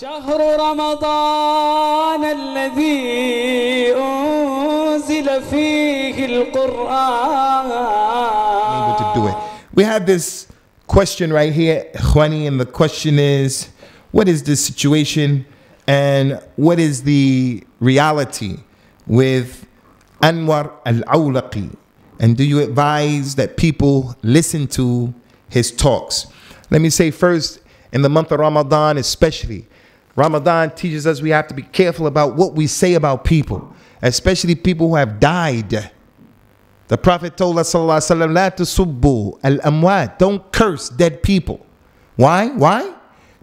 شهر رمضان الذي أنزل فيه القرآن to do it. We have this question right here, Khwani, and the question is, what is the situation and what is the reality with Anwar al-Awlaqi? And do you advise that people listen to his talks? Let me say first, in the month of Ramadan especially, Ramadan teaches us we have to be careful about what we say about people, especially people who have died. The Prophet told us, وسلم, La al don't curse dead people. Why? Why?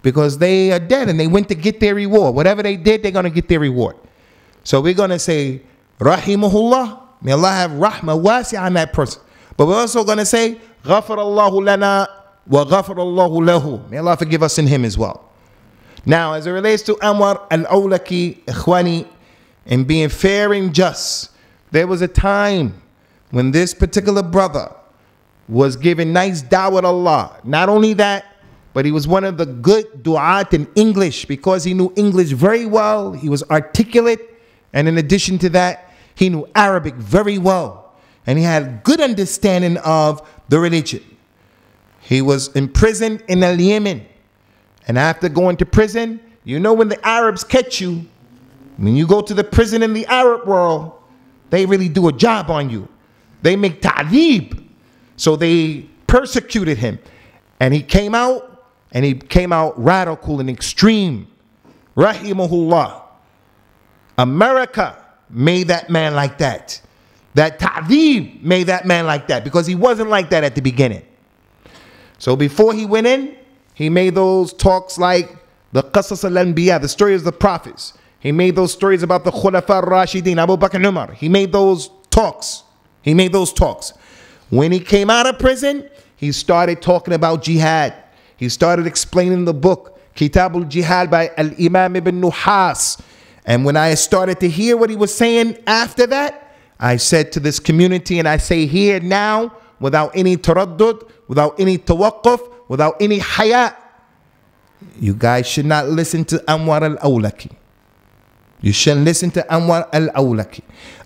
Because they are dead and they went to get their reward. Whatever they did, they're going to get their reward. So we're going to say, Rahimahullah, may Allah have rahmah wasi on that person. But we're also going to say, Ghafarallahu lana wa ghafarallahu lahu. May Allah forgive us in him as well. Now, as it relates to Amwar al Awlaki, Ikhwani, and being fair and just, there was a time when this particular brother was given nice dawah Allah. Not only that, but he was one of the good du'at in English because he knew English very well. He was articulate. And in addition to that, he knew Arabic very well. And he had good understanding of the religion. He was imprisoned in al Yemen. And after going to prison, you know when the Arabs catch you, when you go to the prison in the Arab world, they really do a job on you. They make ta'dib. So they persecuted him. And he came out, and he came out radical and extreme. Rahimahullah. America made that man like that. That ta'dib made that man like that because he wasn't like that at the beginning. So before he went in, he made those talks like the Qasas al Anbiya, the stories of the prophets. He made those stories about the Khulafa Rashidin, Abu Bakr Umar. He made those talks. He made those talks. When he came out of prison, he started talking about jihad. He started explaining the book, Kitabul Jihad by Al Imam ibn Nuhas. And when I started to hear what he was saying after that, I said to this community, and I say here now, without any taraddud, without any tawakkuf, without any haya, you guys should not listen to Anwar al Awlaki. You shouldn't listen to Anwar al Awlaki.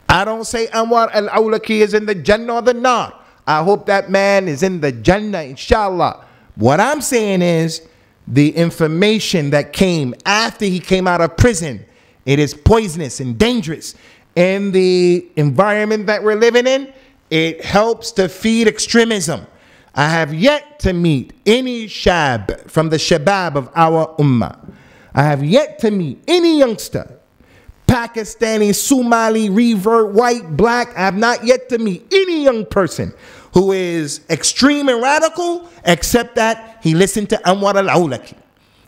I don't say Anwar al Awlaki is in the Jannah or the Nar. I hope that man is in the Jannah, inshallah. What I'm saying is the information that came after he came out of prison, it is poisonous and dangerous. in the environment that we're living in, it helps to feed extremism. I have yet to meet any shab from the shabab of our ummah. I have yet to meet any youngster, Pakistani, Somali, revert, white, black. I have not yet to meet any young person who is extreme and radical, except that he listened to Anwar al-Awlaki.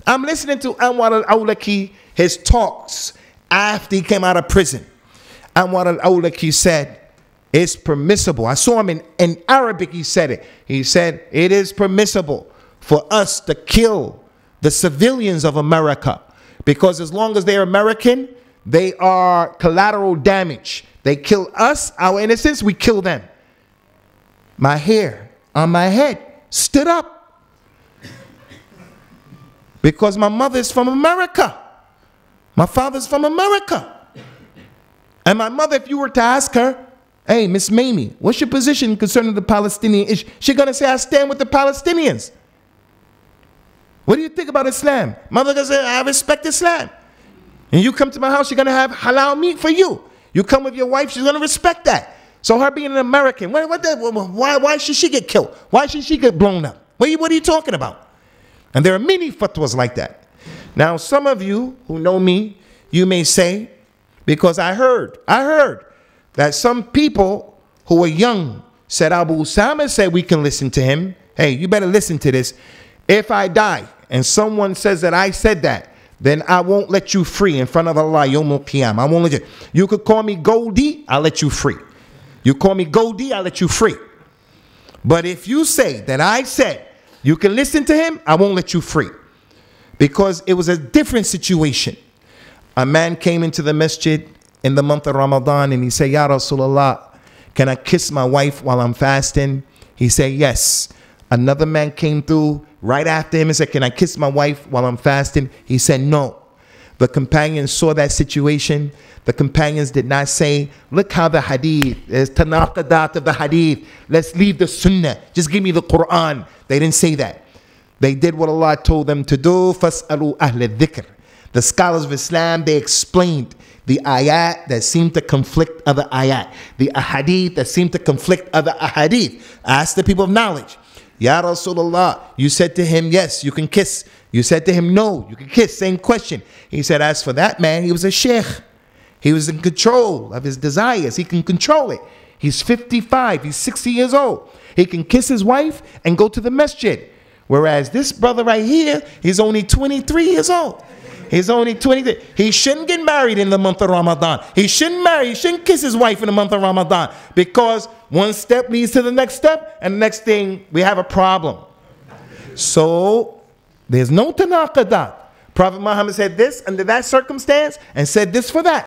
I'm listening to Anwar al-Awlaki, his talks after he came out of prison. Anwar al-Awlaki said, it's permissible. I saw him in, in Arabic, he said it. He said, It is permissible for us to kill the civilians of America because as long as they're American, they are collateral damage. They kill us, our innocence, we kill them. My hair on my head stood up because my mother is from America. My father's from America. And my mother, if you were to ask her, Hey, Miss Mamie, what's your position concerning the Palestinian issue? She's gonna say, I stand with the Palestinians. What do you think about Islam? Mother say, I respect Islam. And you come to my house, you're gonna have halal meat for you. You come with your wife, she's gonna respect that. So her being an American, what, what the, why, why should she get killed? Why should she get blown up? What are, you, what are you talking about? And there are many fatwas like that. Now, some of you who know me, you may say, because I heard, I heard that some people who are young said Abu Usama said we can listen to him. Hey, you better listen to this. If I die and someone says that I said that, then I won't let you free in front of Allah, Yom I won't let you. You could call me Goldie, I'll let you free. You call me Goldie, I'll let you free. But if you say that I said you can listen to him, I won't let you free. Because it was a different situation. A man came into the masjid in the month of Ramadan and he said, Ya Rasulullah, can I kiss my wife while I'm fasting? He said, Yes. Another man came through right after him and said, Can I kiss my wife while I'm fasting? He said, No. The companions saw that situation. The companions did not say, Look how the hadith is tanaqadat of the hadith. Let's leave the sunnah. Just give me the Quran. They didn't say that. They did what Allah told them to do. فَاسْأَلُوا أَهْلَ الذِّكْرِ the scholars of Islam, they explained the ayat that seemed to conflict other ayat, the ahadith that seemed to conflict other ahadith. Ask the people of knowledge. Ya Rasulullah, you said to him, yes, you can kiss. You said to him, no, you can kiss. Same question. He said, as for that man, he was a sheikh. He was in control of his desires. He can control it. He's 55. He's 60 years old. He can kiss his wife and go to the masjid. Whereas this brother right here, he's only 23 years old. He's only 23. He shouldn't get married in the month of Ramadan. He shouldn't marry. He shouldn't kiss his wife in the month of Ramadan because one step leads to the next step, and the next thing we have a problem. So there's no tanaqadat. Prophet Muhammad said this under that circumstance and said this for that.